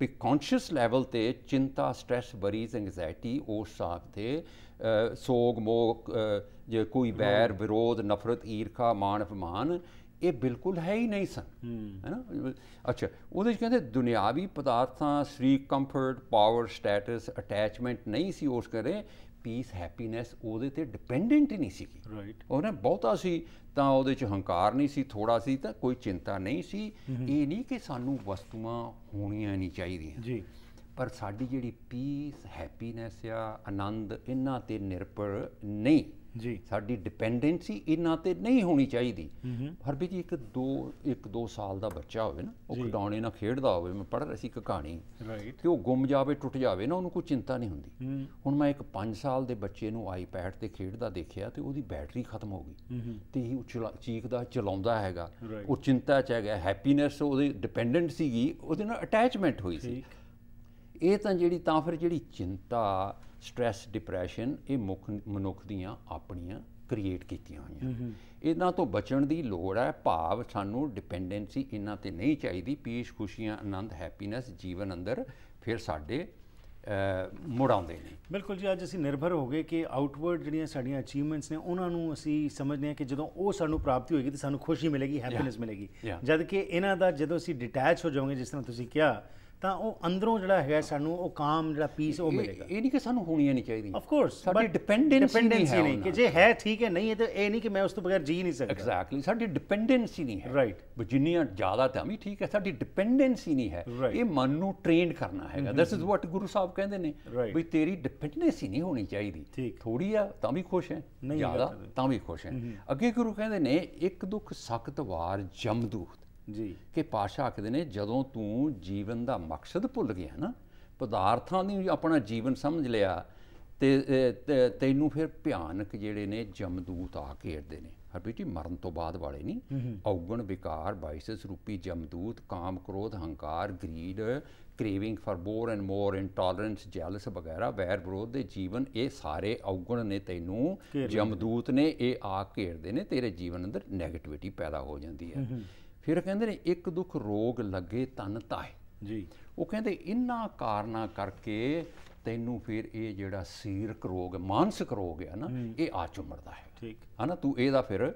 ਵੀ ਕੌਨਸ਼ੀਅਸ ਲੈਵਲ ਤੇ ਚਿੰਤਾ ਸਟ੍ਰੈਸ ਵਰੀਜ਼ ਐਂਗਜ਼ਾਇਟੀ ਉਹ ਸਾਖ ਤੇ ਸੋਗ ਮੋਹ ਜੇ ਕੋਈ ਬੈਰ ਵਿਰੋਧ ਨਫ਼ਰਤ ਈਰਖਾ ਮਾਨ ਅਪਮਾਨ ਇਹ ਬਿਲਕੁਲ ਹੈ ਹੀ ਨਹੀਂ ਸਨ ਹੈ ਨਾ ਅੱਛਾ ਉਹਦੇ ਵਿੱਚ ਕਹਿੰਦੇ ਦੁਨਿਆਵੀ ਪਦਾਰਥਾਂ ਸ੍ਰੀ ਕੰਫਰਟ ਪਾਵਰ ਸਟੇਟਸ ਅਟੈਚਮੈਂਟ ਨਹੀਂ ਸੀ ਉਸ ਕਰੇ ਪੀਸ ਹੈਪੀਨੈਸ ਉਹਦੇ ਤੇ ਡਿਪੈਂਡੈਂਟ ਹੀ ਨਹੀਂ ਸੀ ਰਾਈਟ ਉਹਨੇ ਬਹੁਤਾ ਸੀ ਤਾਂ ਉਹਦੇ ਚ ਹੰਕਾਰ ਨਹੀਂ ਸੀ ਥੋੜਾ ਸੀ ਤਾਂ ਕੋਈ ਚਿੰਤਾ ਨਹੀਂ ਸੀ ਇਹ ਨਹੀਂ ਕਿ ਸਾਨੂੰ ਵਸਤੂਆਂ ਹੋਣੀਆਂ ਨਹੀਂ ਚਾਹੀਦੀਆਂ ਜੀ ਪਰ ਸਾਡੀ ਜਿਹੜੀ ਪੀਸ ਹੈਪੀਨੈਸ ਆ ਆਨੰਦ ਇਹਨਾਂ ਤੇ ਨਿਰਭਰ ਨਹੀਂ ਜੀ ਸਾਡੀ ਡਿਪੈਂਡੈਂਸੀ ਇਹਨਾਂ ਤੇ ਨਹੀਂ ਹੋਣੀ ਚਾਹੀਦੀ ਹਰਬੀ ਜੀ ਇੱਕ 2 ਇੱਕ 2 ਸਾਲ ਦਾ ਬੱਚਾ ਹੋਵੇ ਨਾ ਉਹ ਖਡਾਉਣੇ ਨਾਲ ਖੇਡਦਾ ਹੋਵੇ ਮੈਂ ਪੜ੍ਹ ਰਹੀ ਸੀ ਇੱਕ ਕਹਾਣੀ ਤੇ ਉਹ ਗੁੰਮ ਜਾਵੇ ਟੁੱਟ ਜਾਵੇ ਨਾ ਉਹਨੂੰ ਕੋਈ ਚਿੰਤਾ ਨਹੀਂ ਹੁੰਦੀ ਹੁਣ ਮੈਂ ਇੱਕ 5 ਸਾਲ ਦੇ ਬੱਚੇ ਨੂੰ ਆਈਪੈਡ ਤੇ ਖੇਡਦਾ ਦੇਖਿਆ ਤੇ ਉਹਦੀ ਬੈਟਰੀ ਖਤਮ ਹੋ ਗਈ ਤੇ ਉਹ ਚੀਕਦਾ ਚਲਾਉਂਦਾ ਹੈਗਾ ਉਹ ਚਿੰਤਾ ਚ ਹੈਗਾ ਹੈਪੀਨੈਸ ਉਹਦੀ ਡਿਪੈਂਡੈਂਸੀ ਸੀਗੀ ਉਹਦੇ ਨਾਲ ਅਟੈਚਮੈਂਟ ਹੋਈ ਸੀ ਇਹ ਤਾਂ ਜਿਹੜੀ ਤਾਂ ਫਿਰ ਜਿਹੜੀ ਚਿੰਤਾ ਸਟ्रेस ਡਿਪਰੈਸ਼ਨ ਇਹ ਮੁੱਖ ਮਨੁੱਖ ਦੀਆਂ ਆਪਣੀਆਂ ਕ੍ਰੀਏਟ ਕੀਤੀਆਂ ਹੋਈਆਂ ਇਹਨਾਂ ਤੋਂ ਬਚਣ ਦੀ ਲੋੜ ਹੈ ਭਾਵ ਸਾਨੂੰ ਡਿਪੈਂਡੈਂਸੀ ਇਹਨਾਂ ਤੇ ਨਹੀਂ ਚਾਹੀਦੀ ਪੀਸ਼ ਖੁਸ਼ੀਆਂ ਆਨੰਦ ਹੈਪੀਨੈਸ ਜੀਵਨ ਅੰਦਰ ਫਿਰ ਸਾਡੇ ਮੁੜਾਉਂਦੇ ਨੇ ਬਿਲਕੁਲ ਜੀ ਅੱਜ ਅਸੀਂ ਨਿਰਭਰ ਹੋ ਗਏ ਕਿ ਆਊਟਵਰਡ ਜਿਹੜੀਆਂ ਸਾਡੀਆਂ ਅਚੀਵਮੈਂਟਸ ਨੇ ਉਹਨਾਂ ਨੂੰ ਅਸੀਂ ਸਮਝਦੇ ਹਾਂ ਕਿ ਜਦੋਂ ਉਹ ਸਾਨੂੰ ਪ੍ਰਾਪਤੀ ਹੋਏਗੀ ਤੇ ਸਾਨੂੰ ਖੁਸ਼ੀ ਮਿਲੇਗੀ ਹੈਪੀਨੈਸ ਮਿਲੇਗੀ ਜਦ ਕਿ ਇਹਨਾਂ ਦਾ ਜਦੋਂ ਅਸੀਂ ਡਿਟੈਚ ਹੋ ਜਾਵਾਂਗੇ ਜਿਸ ਤਰ੍ਹਾਂ ਤੁਸੀਂ ਕਿਹਾ ਤਾਂ ਉਹ ਅੰਦਰੋਂ ਜਿਹੜਾ ਹੈਗਾ ਸਾਨੂੰ ਉਹ ਕਾਮ ਜਿਹੜਾ ਪੀਸ ਉਹ ਮਿਲੇਗਾ ਇਹ ਨਹੀਂ ਕਿ ਸਾਨੂੰ ਹੋਣੀਆਂ ਨਹੀਂ ਚਾਹੀਦੀ ਆਫ ਕੋਰਸ ਸਾਡੀ ਡਿਪੈਂਡੈਂਸੀ ਨਹੀਂ ਕਿ ਜੇ ਹੈ ਠੀਕ ਹੈ ਨਹੀਂ ਹੈ ਤਾਂ ਇਹ ਨਹੀਂ ਕਿ ਮੈਂ ਉਸ ਤੋਂ ਬਗੈਰ ਜੀ ਨਹੀਂ ਸਕਦਾ ਐਗਜ਼ੈਕਟਲੀ ਸਾਡੀ ਡਿਪੈਂਡੈਂਸੀ ਨਹੀਂ ਹੈ ਰਾਈਟ ਬਟ ਜਿੰਨੀਆਂ ਜ਼ਿਆਦਾ ਤਾਂ ਵੀ ਠੀਕ ਹੈ ਸਾਡੀ ਡਿਪੈਂਡੈਂਸੀ ਨਹੀਂ ਹੈ ਇਹ ਮਨ ਨੂੰ ਟ੍ਰੇਨ ਕਰਨਾ ਹੈਗਾ ਦਿਸ ਇਜ਼ ਵਾਟ ਗੁਰੂ ਸਾਹਿਬ ਕਹਿੰਦੇ ਨੇ ਵੀ ਤੇਰੀ ਡਿਪੈਂਡੈਂਸੀ ਨਹੀਂ ਹੋਣੀ ਚਾਹੀਦੀ ਥੋੜੀ ਆ ਤਾਂ ਵੀ ਖੁਸ਼ ਹੈ ਜ਼ਿਆਦਾ ਤਾਂ ਵੀ ਖੁਸ਼ ਹੈ mm-hmm. ਅੱਗੇ ਗੁਰੂ ਕਹਿੰਦੇ ਨੇ ਇੱਕ ਦੁੱਖ ਸਖਤ ਵਾਰ ਜਮਦੂ ਜੀ ਕਿ ਪਾਸ਼ਾ ਆਖਦੇ ਨੇ ਜਦੋਂ ਤੂੰ ਜੀਵਨ ਦਾ ਮਕਸਦ ਭੁੱਲ ਗਿਆ ਨਾ ਪਦਾਰਥਾਂ ਨੂੰ ਆਪਣਾ ਜੀਵਨ ਸਮਝ ਲਿਆ ਤੇ ਤੈਨੂੰ ਫਿਰ ਭਿਆਨਕ ਜਿਹੜੇ ਨੇ ਜਮਦੂਤ ਆ ਘੇਰਦੇ ਨੇ ਹਰ ਜੀ ਮਰਨ ਤੋਂ ਬਾਅਦ ਵਾਲੇ ਨਹੀਂ ਔਗਣ ਵਿਕਾਰ ਬਾਈਸਸ ਰੂਪੀ ਜਮਦੂਤ ਕਾਮ ਕ੍ਰੋਧ ਹੰਕਾਰ greed craving for more and more intolerance jealous ਵਗੈਰਾ ਵੈਰ ਵਿਰੋਧ ਦੇ ਜੀਵਨ ਇਹ ਸਾਰੇ ਔਗਣ ਨੇ ਤੈਨੂੰ ਜਮਦੂਤ ਨੇ ਇਹ ਆ ਘੇਰਦੇ ਨੇ ਤੇਰੇ ਜੀਵਨ ਅੰਦਰ 네ਗੇਟਿਵਿਟੀ ਪੈਦਾ ਹੋ ਜਾਂਦੀ ਹੈ ਫਿਰ ਕਹਿੰਦੇ ਨੇ ਇੱਕ ਦੁੱਖ ਰੋਗ ਲੱਗੇ ਤਨ ਤਾਏ ਜੀ ਉਹ ਕਹਿੰਦੇ ਇੰਨਾ ਕਾਰਨਾ ਕਰਕੇ ਤੈਨੂੰ ਫਿਰ ਇਹ ਜਿਹੜਾ ਸਰੀਰਕ ਰੋਗ ਮਾਨਸਿਕ ਰੋਗ ਹੈ ਨਾ ਇਹ ਆ ਚੁੰਮੜਦਾ ਹੈ ਠੀਕ ਨਾ ਤੂੰ ਇਹਦਾ ਫਿਰ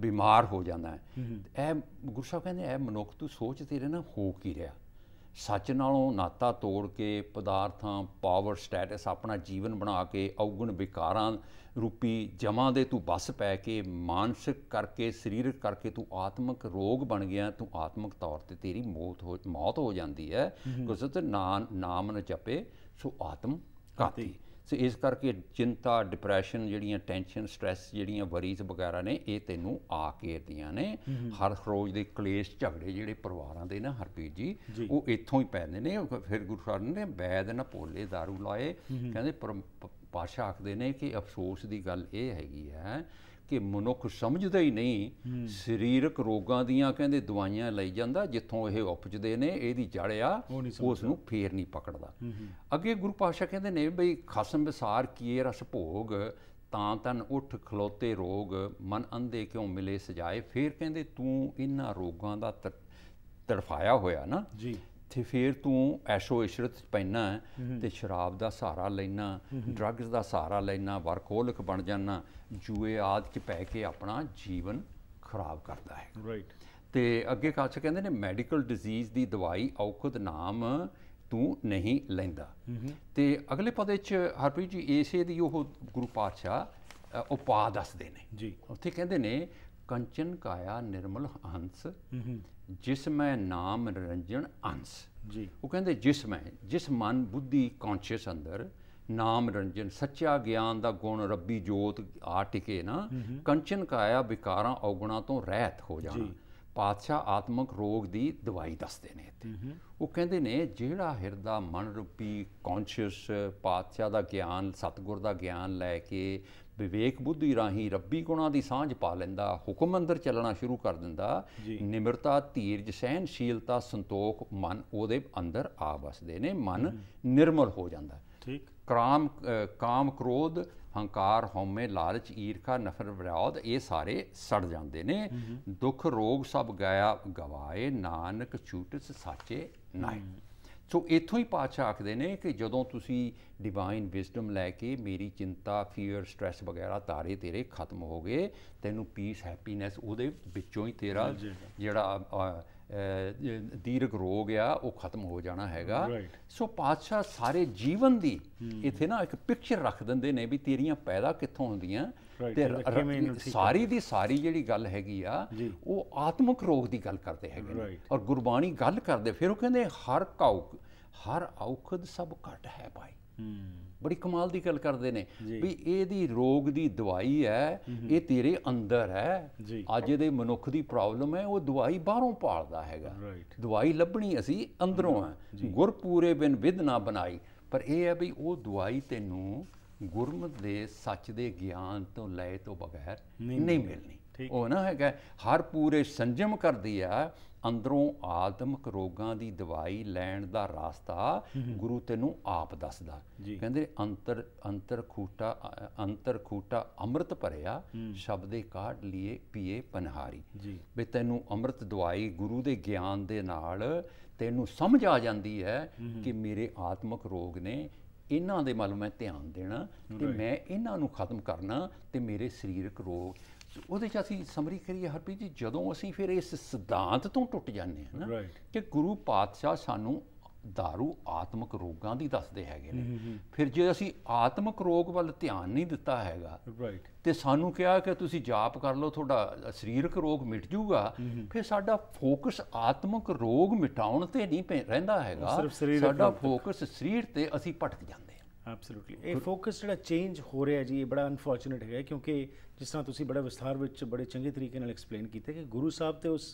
ਬਿਮਾਰ ਹੋ ਜਾਂਦਾ ਹੈ ਇਹ ਗੁਰੂ ਸਾਹਿਬ ਕਹਿੰਦੇ ਇਹ ਮਨੁੱਖ ਤੂੰ ਸੋਚ ਤੇਰੇ ਨਾ ਹੋ ਕੀ ਰਿਹਾ ਸੱਚ ਨਾਲੋਂ ਨਾਤਾ ਤੋੜ ਕੇ ਪਦਾਰਥਾਂ ਪਾਵਰ ਸਟੇਟਸ ਆਪਣਾ ਜੀਵਨ ਬਣਾ ਕੇ ਔਗਣ ਵਿਕਾਰਾਂ ਰੂਪੀ ਜਮਾਂ ਦੇ ਤੂੰ ਬਸ ਪੈ ਕੇ ਮਾਨਸਿਕ ਕਰਕੇ ਸਰੀਰਕ ਕਰਕੇ ਤੂੰ ਆਤਮਿਕ ਰੋਗ ਬਣ ਗਿਆ ਤੂੰ ਆਤਮਿਕ ਤੌਰ ਤੇ ਤੇਰੀ ਮੌਤ ਹੋ ਮੌਤ ਹੋ ਜਾਂਦੀ ਹੈ ਗੁਰਸਤ ਨਾਮ ਨਾਮ ਨ ਜਪੇ ਸੋ ਆਤਮ ਕਾਤੀ ਸੋ ਇਸ ਕਰਕੇ ਚਿੰਤਾ ਡਿਪਰੈਸ਼ਨ ਜਿਹੜੀਆਂ ਟੈਨਸ਼ਨ ਸਟ्रेस ਜਿਹੜੀਆਂ ਵਰੀਜ਼ ਵਗੈਰਾ ਨੇ ਇਹ ਤੈਨੂੰ ਆ ਕੇ ਦੀਆਂ ਨੇ ਹਰ ਰੋਜ਼ ਦੇ ਕਲੇਸ਼ ਝਗੜੇ ਜਿਹੜੇ ਪਰਿਵਾਰਾਂ ਦੇ ਨਾ ਹਰਪੀਤ ਜੀ ਉਹ ਇੱਥੋਂ ਹੀ ਪੈਂਦੇ ਨੇ ਫਿਰ ਗੁਰੂ ਸਾਹਿਬ ਨੇ ਬੈਦ ਨਾ ਪੋਲੇ ਦਾਰੂ ਲਾਏ ਕਹਿੰਦੇ ਪਾਸ਼ਾ ਆਖਦੇ ਨੇ ਕਿ ਅਫਸੋਸ ਦੀ ਗੱਲ ਇਹ ਹੈਗੀ ਹੈ ਕਿ ਮਨੁੱਖ ਸਮਝਦਾ ਹੀ ਨਹੀਂ ਸਰੀਰਕ ਰੋਗਾਂ ਦੀਆਂ ਕਹਿੰਦੇ ਦਵਾਈਆਂ ਲਈ ਜਾਂਦਾ ਜਿੱਥੋਂ ਇਹ ਉਪਜਦੇ ਨੇ ਇਹਦੀ ਜੜਿਆ ਉਸ ਨੂੰ ਫੇਰ ਨਹੀਂ ਪਕੜਦਾ ਅੱਗੇ ਗੁਰੂ ਪਾਸ਼ਾ ਕਹਿੰਦੇ ਨੇ ਬਈ ਖਸਮ ਵਿਸਾਰ ਕੀਏ ਰਸ ਭੋਗ ਤਾਂ ਤਨ ਉਠ ਖਲੋਤੇ ਰੋਗ ਮਨ ਅੰਦੇ ਕਿਉਂ ਮਿਲੇ ਸਜਾਏ ਫੇਰ ਕਹਿੰਦੇ ਤੂੰ ਇਹਨਾਂ ਰੋਗਾਂ ਦਾ ਤੜਫਾਇਆ ਹੋਇਆ ਨਾ ਜੀ ਤੇ ਫਿਰ ਤੂੰ ਐਸ਼ੋ ਇਸ਼ਰਤ ਪੈਣਾ ਤੇ ਸ਼ਰਾਬ ਦਾ ਸਹਾਰਾ ਲੈਣਾ ਡਰੱਗਸ ਦਾ ਸਹਾਰਾ ਲੈਣਾ ਵਰਕੋਲਿਕ ਬਣ ਜਾਣਾ ਜੂਏ ਆਦ ਚ ਪੈ ਕੇ ਆਪਣਾ ਜੀਵਨ ਖਰਾਬ ਕਰਦਾ ਹੈ ਰਾਈਟ ਤੇ ਅੱਗੇ ਕਾਚ ਕਹਿੰਦੇ ਨੇ ਮੈਡੀਕਲ ਡਿਜ਼ੀਜ਼ ਦੀ ਦਵਾਈ ਔਖਦ ਨਾਮ ਤੂੰ ਨਹੀਂ ਲੈਂਦਾ ਤੇ ਅਗਲੇ ਪਦੇ ਚ ਹਰਪ੍ਰੀਤ ਜੀ ਏਸੇ ਦੀ ਉਹ ਗੁਰੂ ਪਾਤਸ਼ਾਹ ਉਪਾਅ ਦੱਸਦੇ ਨੇ ਜੀ ਉੱਥੇ ਕਹਿੰਦੇ ਨੇ ਕੰਚਨ ਕਾਇਆ ਨਿਰਮਲ ਹੰਸ ਜਿਸਮੈ ਨਾਮ ਨਿਰੰਜਨ ਅੰਸ ਜੀ ਉਹ ਕਹਿੰਦੇ ਜਿਸਮੈ ਜਿਸ ਮਨ ਬੁੱਧੀ ਕੌਂਸ਼ੀਅਸ ਅੰਦਰ ਨਾਮ ਰੰਜਨ ਸੱਚਾ ਗਿਆਨ ਦਾ ਗੁਣ ਰੱਬੀ ਜੋਤ ਆ ਟਿਕੇ ਨਾ ਕੰਚਨ ਕਾਇਆ ਵਿਕਾਰਾਂ ਔਗਣਾ ਤੋਂ ਰਹਿਤ ਹੋ ਜਾਣਾ ਪਾਤਸ਼ਾਹ ਆਤਮਕ ਰੋਗ ਦੀ ਦਵਾਈ ਦੱਸਦੇ ਨੇ ਇੱਥੇ ਉਹ ਕਹਿੰਦੇ ਨੇ ਜਿਹੜਾ ਹਿਰਦਾ ਮਨ ਰੂਪੀ ਕੌਂਸ਼ੀਅਸ ਪਾਤਸ਼ਾਹ ਦਾ ਗਿਆਨ ਸਤਗੁਰ ਦਾ ਗਿਆਨ ਲੈ ਕੇ ਵਿਵੇਕ ਬੁੱਧੀ ਰਾਹੀਂ ਰੱਬੀ ਗੁਣਾ ਦੀ ਸਾਂਝ ਪਾ ਲੈਂਦਾ ਹੁਕਮ ਅੰਦਰ ਚੱਲਣਾ ਸ਼ੁਰੂ ਕਰ ਦਿੰਦਾ ਨਿਮਰਤਾ ਧੀਰਜ ਸਹਿਨਸ਼ੀਲਤਾ ਸੰਤੋਖ ਮਨ ਉਹਦੇ ਅੰਦਰ ਆ ਵਸਦੇ ਨੇ ਮਨ ਨਿਰਮਲ ਹੋ ਜਾਂਦਾ ਠੀਕ ਕਾਮ ਕਾਮ ਕ੍ਰੋਧ ਹੰਕਾਰ ਹਉਮੈ ਲਾਲਚ ਈਰਖਾ ਨਫ਼ਰ ਵਿਰੋਧ ਇਹ ਸਾਰੇ ਸੜ ਜਾਂਦੇ ਨੇ ਦੁੱਖ ਰੋਗ ਸਭ ਗਾਇਆ ਗਵਾਏ ਨਾਨਕ ਛੂਟਸ ਸਾਚੇ ਨਾਏ ਸੋ ਇਥੋਂ ਹੀ ਪਾਤਸ਼ਾਹ ਆਖਦੇ ਨੇ ਕਿ ਜਦੋਂ ਤੁਸੀਂ ਡਿਵਾਈਨ ਵਿਜ਼ਡਮ ਲੈ ਕੇ ਮੇਰੀ ਚਿੰਤਾ ਫੀਅਰ ਸਟ्रेस ਵਗੈਰਾ ਤਾਰੇ ਤੇਰੇ ਖਤਮ ਹੋ ਗਏ ਤੈਨੂੰ ਪੀਸ ਹੈਪੀਨੈਸ ਉਹਦੇ ਵਿੱਚੋਂ ਹੀ ਤੇਰਾ ਜਿਹੜਾ ਦੀਰਗ ਰੋਗ ਆ ਉਹ ਖਤਮ ਹੋ ਜਾਣਾ ਹੈਗਾ ਸੋ ਪਾਤਸ਼ਾਹ ਸਾਰੇ ਜੀਵਨ ਦੀ ਇਥੇ ਨਾ ਇੱਕ ਪਿਕਚਰ ਰੱਖ ਦਿੰਦੇ ਨੇ ਵੀ ਤੇਰੀਆਂ ਪੈਦਾ ਕਿੱਥੋਂ ਹੁੰਦੀਆਂ ਤੇ ਸਾਰੀ ਦੀ ਸਾਰੀ ਜਿਹੜੀ ਗੱਲ ਹੈਗੀ ਆ ਉਹ ਆਤਮਿਕ ਰੋਗ ਦੀ ਗੱਲ ਕਰਦੇ ਹੈਗੇ ਔਰ ਗੁਰਬਾਣੀ ਗੱਲ ਕਰਦੇ ਫਿਰ ਉਹ ਕਹਿੰਦੇ ਹਰ ਕਾਉਕ ਹਰ ਔਖਦ ਸਭ ਘਟ ਹੈ ਭਾਈ ਬੜੀ ਕਮਾਲ ਦੀ ਗੱਲ ਕਰਦੇ ਨੇ ਵੀ ਇਹਦੀ ਰੋਗ ਦੀ ਦਵਾਈ ਹੈ ਇਹ ਤੇਰੇ ਅੰਦਰ ਹੈ ਅੱਜ ਦੇ ਮਨੁੱਖ ਦੀ ਪ੍ਰੋਬਲਮ ਹੈ ਉਹ ਦਵਾਈ ਬਾਹਰੋਂ ਪਾਲਦਾ ਹੈਗਾ ਦਵਾਈ ਲੱਭਣੀ ਅਸੀਂ ਅੰਦਰੋਂ ਹੈ ਗੁਰਪੂਰੇ ਬਿਨ ਵਿਦ ਨਾ ਬਣਾਈ ਪਰ ਇਹ ਹੈ ਵੀ ਉਹ ਦਵਾਈ ਤੈਨੂੰ ਗੁਰਮਤ ਦੇ ਸੱਚ ਦੇ ਗਿਆਨ ਤੋਂ ਲੈ ਤੋਂ ਬਗੈਰ ਨਹੀਂ ਮਿਲਣੀ ਉਹ ਨਾ ਹੈਗਾ ਹਰ ਪੂਰੇ ਸੰਜਮ ਕਰਦੀ ਆ ਅੰਦਰੋਂ ਆਤਮਿਕ ਰੋਗਾਂ ਦੀ ਦਵਾਈ ਲੈਣ ਦਾ ਰਾਸਤਾ ਗੁਰੂ ਤੈਨੂੰ ਆਪ ਦੱਸਦਾ ਕਹਿੰਦੇ ਅੰਤਰ ਅੰਤਰ ਖੂਟਾ ਅੰਤਰ ਖੂਟਾ ਅੰਮ੍ਰਿਤ ਭਰਿਆ ਸ਼ਬਦੇ ਕਾਢ ਲਿਏ ਪੀਏ ਪਨਹਾਰੀ ਵੀ ਤੈਨੂੰ ਅੰਮ੍ਰਿਤ ਦਵਾਈ ਗੁਰੂ ਦੇ ਗਿਆਨ ਦੇ ਨਾਲ ਤੈਨੂੰ ਸਮਝ ਆ ਜਾਂਦੀ ਹੈ ਕਿ ਮੇਰੇ ਆਤਮਿਕ ਰੋਗ ਨੇ ਇਹਨਾਂ ਦੇ ਮਲ ਮੈਂ ਧਿਆਨ ਦੇਣਾ ਤੇ ਮੈਂ ਇਹਨਾਂ ਨੂੰ ਖਤਮ ਕਰਨਾ ਤੇ ਮੇਰੇ ਸਰੀਰਕ ਰੋਗ ਉਹਦੇ 'ਚ ਅਸੀਂ ਸਮਰੀ ਕਰੀਏ ਹਰਪ੍ਰੀਤ ਜੀ ਜਦੋਂ ਅਸੀਂ ਫਿਰ ਇਸ ਸਿਧਾਂਤ ਤੋਂ ਟੁੱਟ ਜਾਂਦੇ ਹਾਂ ਨਾ ਕਿ ਗੁਰੂ ਪਾਤਸ਼ਾਹ ਸਾਨੂੰ ਦਾਰੂ ਆਤਮਿਕ ਰੋਗਾਂ ਦੀ ਦੱਸਦੇ ਹੈਗੇ ਨੇ ਫਿਰ ਜੇ ਅਸੀਂ ਆਤਮਿਕ ਰੋਗ ਵੱਲ ਧਿਆਨ ਨਹੀਂ ਦਿੱਤਾ ਹੈਗਾ ਰਾਈਟ ਤੇ ਸਾਨੂੰ ਕਿਹਾ ਕਿ ਤੁਸੀਂ ਜਾਪ ਕਰ ਲਓ ਤੁਹਾਡਾ ਸਰੀਰਕ ਰੋਗ ਮਿਟ ਜਾਊਗਾ ਫਿਰ ਸਾਡਾ ਫੋਕਸ ਆਤਮਿਕ ਰੋਗ ਮਿਟਾਉਣ ਤੇ ਨਹੀਂ ਰਹਿੰਦਾ ਹੈਗਾ ਸਾਡਾ ਫੋਕਸ ਸਰੀਰ ਤੇ ਅਸੀਂ ਭਟਕ ਜਾਂਦੇ ਹਾਂ ਐਬਸੋਲੂਟਲੀ ਇਹ ਫੋਕਸ ਜਿਹੜਾ ਚੇਂਜ ਹੋ ਰਿਹਾ ਜੀ ਇਹ ਬੜਾ ਅਨਫੋਰਚੂਨੇਟ ਹੈ ਕਿਉਂਕਿ ਜਿਸ ਤਰ੍ਹਾਂ ਤੁਸੀਂ ਬੜਾ ਵਿਸਥਾਰ ਵਿੱਚ ਬੜੇ ਚੰਗੇ ਤਰੀਕੇ ਨਾਲ ਐਕਸਪਲੇਨ ਕੀਤਾ ਕਿ ਗੁਰੂ ਸਾਹਿਬ ਤੇ ਉਸ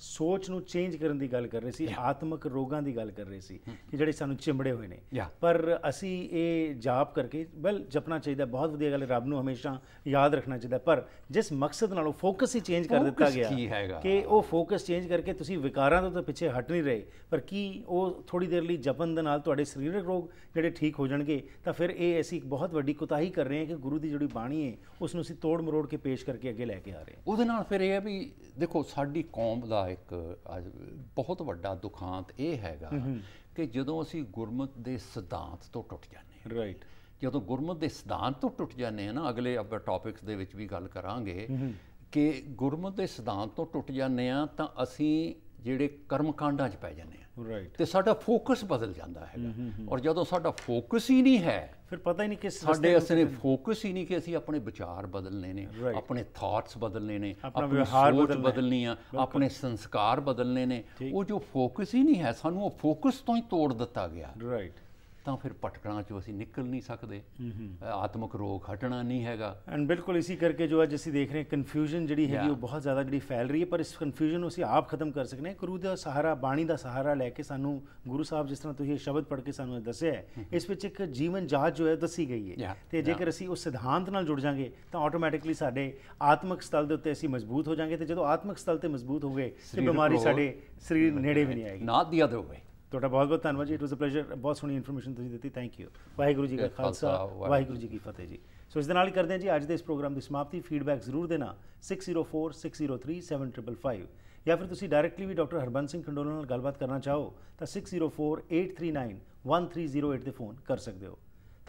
ਸੋਚ ਨੂੰ ਚੇਂਜ ਕਰਨ ਦੀ ਗੱਲ ਕਰ ਰਹੇ ਸੀ ਆਤਮਿਕ ਰੋਗਾਂ ਦੀ ਗੱਲ ਕਰ ਰਹੇ ਸੀ ਕਿ ਜਿਹੜੇ ਸਾਨੂੰ ਚਿੰਬੜੇ ਹੋਏ ਨੇ ਪਰ ਅਸੀਂ ਇਹ ਜਾਪ ਕਰਕੇ ਬਲ ਜਪਣਾ ਚਾਹੀਦਾ ਬਹੁਤ ਵਧੀਆ ਗੱਲ ਰੱਬ ਨੂੰ ਹਮੇਸ਼ਾ ਯਾਦ ਰੱਖਣਾ ਚਾਹੀਦਾ ਪਰ ਜਿਸ ਮਕਸਦ ਨਾਲ ਉਹ ਫੋਕਸ ਹੀ ਚੇਂਜ ਕਰ ਦਿੱਤਾ ਗਿਆ ਕਿ ਉਹ ਫੋਕਸ ਚੇਂਜ ਕਰਕੇ ਤੁਸੀਂ ਵਿਕਾਰਾਂ ਤੋਂ ਤਾਂ ਪਿੱਛੇ ਹਟ ਨਹੀਂ ਰਹੇ ਪਰ ਕੀ ਉਹ ਥੋੜੀ ਦੇਰ ਲਈ ਜਪਨ ਦੇ ਨਾਲ ਤੁਹਾਡੇ ਸਰੀਰਕ ਰੋਗ ਜਿਹੜੇ ਠੀਕ ਹੋ ਜਾਣਗੇ ਤਾਂ ਫਿਰ ਇਹ ਅਸੀਂ ਇੱਕ ਬਹੁਤ ਵੱਡੀ ਕੁਤਾਹੀ ਕਰ ਰਹੇ ਹਾਂ ਕਿ ਗੁਰੂ ਦੀ ਜਿਹੜੀ ਬਾਣੀ ਹੈ ਉਸ ਨੂੰ ਅਸੀਂ ਤੋੜ ਮਰੋੜ ਮਰੋੜ ਕੇ ਪੇਸ਼ ਕਰਕੇ ਅੱਗੇ ਲੈ ਕੇ ਆ ਰਹੇ ਉਹਦੇ ਨਾਲ ਫਿਰ ਇਹ ਹੈ ਵੀ ਦੇਖੋ ਸਾਡੀ ਕੌਮ ਦਾ ਇੱਕ ਬਹੁਤ ਵੱਡਾ ਦੁਖਾਂਤ ਇਹ ਹੈਗਾ ਕਿ ਜਦੋਂ ਅਸੀਂ ਗੁਰਮਤ ਦੇ ਸਿਧਾਂਤ ਤੋਂ ਟੁੱਟ ਜਾਂਦੇ ਹਾਂ ਰਾਈਟ ਜਦੋਂ ਗੁਰਮਤ ਦੇ ਸਿਧਾਂਤ ਤੋਂ ਟੁੱਟ ਜਾਂਦੇ ਹਾਂ ਨਾ ਅਗਲੇ ਆਪਾਂ ਟੌਪਿਕਸ ਦੇ ਵਿੱਚ ਵੀ ਗੱਲ ਕਰਾਂਗੇ ਕਿ ਗੁਰਮਤ ਦੇ ਸਿਧਾਂਤ ਤੋਂ ਟੁੱਟ ਜਾਂਦੇ ਆ ਤਾਂ ਅਸੀਂ ਜਿਹੜੇ ਕਰਮਕਾਂਡਾਂ 'ਚ ਪੈ ਜਾਂਦੇ ਆ ਰਾਈਟ ਤੇ ਸਾਡਾ ਫੋਕਸ ਬਦਲ ਜਾਂਦਾ ਹੈਗਾ ਔਰ ਜਦੋਂ ਸਾਡਾ ਫੋਕਸ ਹੀ ਨਹੀਂ ਹੈ ਫਿਰ ਪਤਾ ਹੀ ਨਹੀਂ ਕਿ ਸਾਡੇ ਅਸਲੇ ਫੋਕਸ ਹੀ ਨਹੀਂ ਕਿ ਅਸੀਂ ਆਪਣੇ ਵਿਚਾਰ ਬਦਲਨੇ ਨੇ ਆਪਣੇ ਥਾਟਸ ਬਦਲਨੇ ਨੇ ਆਪਣੇ ਵਿਵਹਾਰ ਬਦਲਨੀ ਆ ਆਪਣੇ ਸੰਸਕਾਰ ਬਦਲਨੇ ਨੇ ਉਹ ਜੋ ਫੋਕਸ ਹੀ ਨਹੀਂ ਹੈ ਸਾਨੂੰ ਉਹ ਫੋਕਸ ਤੋਂ ਹੀ ਤੋੜ ਦਿੱਤਾ ਗਿਆ ਰਾਈਟ ਤਾਂ ਫਿਰ ਭਟਕਣਾ ਚੋਂ ਅਸੀਂ ਨਿਕਲ ਨਹੀਂ ਸਕਦੇ ਆਤਮਿਕ ਰੋਗ ਹਟਣਾ ਨਹੀਂ ਹੈਗਾ ਐਂਡ ਬਿਲਕੁਲ ਇਸੇ ਕਰਕੇ ਜੋ ਅੱਜ ਅਸੀਂ ਦੇਖ ਰਹੇ ਹਾਂ ਕਨਫਿਊਜ਼ਨ ਜਿਹੜੀ ਹੈਗੀ ਉਹ ਬਹੁਤ ਜ਼ਿਆਦਾ ਜਿਹੜੀ ਫੈਲ ਰਹੀ ਹੈ ਪਰ ਇਸ ਕਨਫਿਊਜ਼ਨ ਨੂੰ ਅਸੀਂ ਆਪ ਖਤਮ ਕਰ ਸਕਦੇ ਹਾਂ ਗੁਰੂ ਦਾ ਸਹਾਰਾ ਬਾਣੀ ਦਾ ਸਹਾਰਾ ਲੈ ਕੇ ਸਾਨੂੰ ਗੁਰੂ ਸਾਹਿਬ ਜਿਸ ਤਰ੍ਹਾਂ ਤੁਸੀਂ ਇਹ ਸ਼ਬਦ ਪੜ੍ਹ ਕੇ ਸਾਨੂੰ ਦੱਸਿਆ ਹੈ ਇਸ ਵਿੱਚ ਇੱਕ ਜੀਵਨ ਜਾਚ ਜੋ ਹੈ ਦੱਸੀ ਗਈ ਹੈ ਤੇ ਜੇਕਰ ਅਸੀਂ ਉਸ ਸਿਧਾਂਤ ਨਾਲ ਜੁੜ ਜਾਾਂਗੇ ਤਾਂ ਆਟੋਮੈਟਿਕਲੀ ਸਾਡੇ ਆਤਮਿਕ ਸਤਲ ਦੇ ਉੱਤੇ ਅਸੀਂ ਮਜ਼ਬੂਤ ਹੋ ਜਾਾਂਗੇ ਤੇ ਜਦੋਂ ਆਤਮਿਕ ਸਤਲ ਤੇ ਮਜ਼ਬੂਤ ਹੋ ਗਏ ਤੇ ਬਿਮਾਰੀ ਸਾਡੇ ਸਰੀਰ ਨੇੜੇ ਵੀ ਨਹੀਂ ਆਏਗੀ ਨਾ ਦੀ ਅਦਰ ਹੋਵੇ ਤੁਹਾਡਾ ਬਹੁਤ ਬਹੁਤ ਧੰਨਵਾਦ ਜੀ ਇਟ ਵਾਸ ਅ ਪਲੇਜ਼ਰ ਬਹੁਤ ਸੋਹਣੀ ਇਨਫੋਰਮੇਸ਼ਨ ਤੁਸੀਂ ਦਿੱਤੀ ਥੈਂਕ ਯੂ ਵਾਹਿਗੁਰੂ ਜੀ ਦਾ ਖਾਲਸਾ ਵਾਹਿਗੁਰੂ ਜੀ ਕੀ ਫਤਿਹ ਜੀ ਸੋ ਇਸ ਦੇ ਨਾਲ ਹੀ ਕਰਦੇ ਹਾਂ ਜੀ ਅੱਜ ਦੇ ਇਸ ਪ੍ਰੋਗਰਾਮ ਦੀ ਸਮਾਪਤੀ ਫੀਡਬੈਕ ਜ਼ਰੂਰ ਦੇਣਾ 6046037555 ਜਾਂ ਫਿਰ ਤੁਸੀਂ ਡਾਇਰੈਕਟਲੀ ਵੀ ਡਾਕਟਰ ਹਰਬੰਸ ਸਿੰਘ ਖੰਡੋਲਾ ਨਾਲ ਗੱਲਬਾਤ ਕਰਨਾ ਚਾਹੋ ਤਾਂ 6048391308 ਤੇ ਫੋਨ ਕਰ ਸਕਦੇ ਹੋ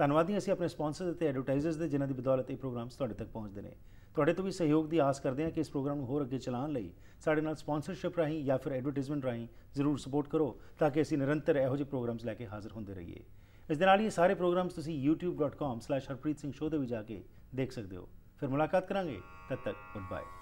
ਧੰਨਵਾਦੀ ਅਸੀਂ ਆਪਣੇ ਸਪਾਂਸਰ ਅਤੇ ਐਡਵਰਟਾਈਜ਼ਰਸ ਦੇ ਜਿਨ੍ਹਾਂ ਦੀ ਬਦੌਲਤ ਇਹ ਪ੍ਰੋਗਰਾਮਸ ਤੁਹਾਡੇ ਤੱਕ ਪਹੁੰਚਦੇ ਨੇ ਤੁਹਾਡੇ ਤੋਂ ਵੀ ਸਹਿਯੋਗ ਦੀ ਆਸ ਕਰਦੇ ਹਾਂ ਕਿ ਇਸ ਪ੍ਰੋਗਰਾਮ ਨੂੰ ਹੋਰ ਅੱਗੇ ਚਲਾਉਣ ਲਈ ਸਾਡੇ ਨਾਲ ਸਪਾਂਸਰਸ਼ਿਪ ਰਾਹੀਂ ਜਾਂ ਫਿਰ ਐਡਵਰਟਾਈਜ਼ਮੈਂਟ ਰਾਹੀਂ ਜ਼ਰੂਰ ਸਪੋਰਟ ਕਰੋ ਤਾਂ ਕਿ ਅਸੀਂ ਨਿਰੰਤਰ ਇਹੋ ਜਿਹੇ ਪ੍ਰੋਗਰਾਮਸ ਲੈ ਕੇ ਹਾਜ਼ਰ ਹੁੰਦੇ ਰਹੀਏ ਇਸ ਦੇ ਨਾਲ ਹੀ ਸਾਰੇ ਪ੍ਰੋਗਰਾਮਸ ਤੁਸੀਂ youtube.com/harpreet ਸਿੰਘ ਸ਼ੋਅ ਦੇ ਵੀ ਜਾ ਕੇ ਦੇਖ ਸਕਦੇ ਹੋ ਫਿਰ ਮੁਲਾਕਾਤ ਕਰਾਂਗੇ ਤਦ ਤੱਕ ਗੁੱਡ ਬਾਏ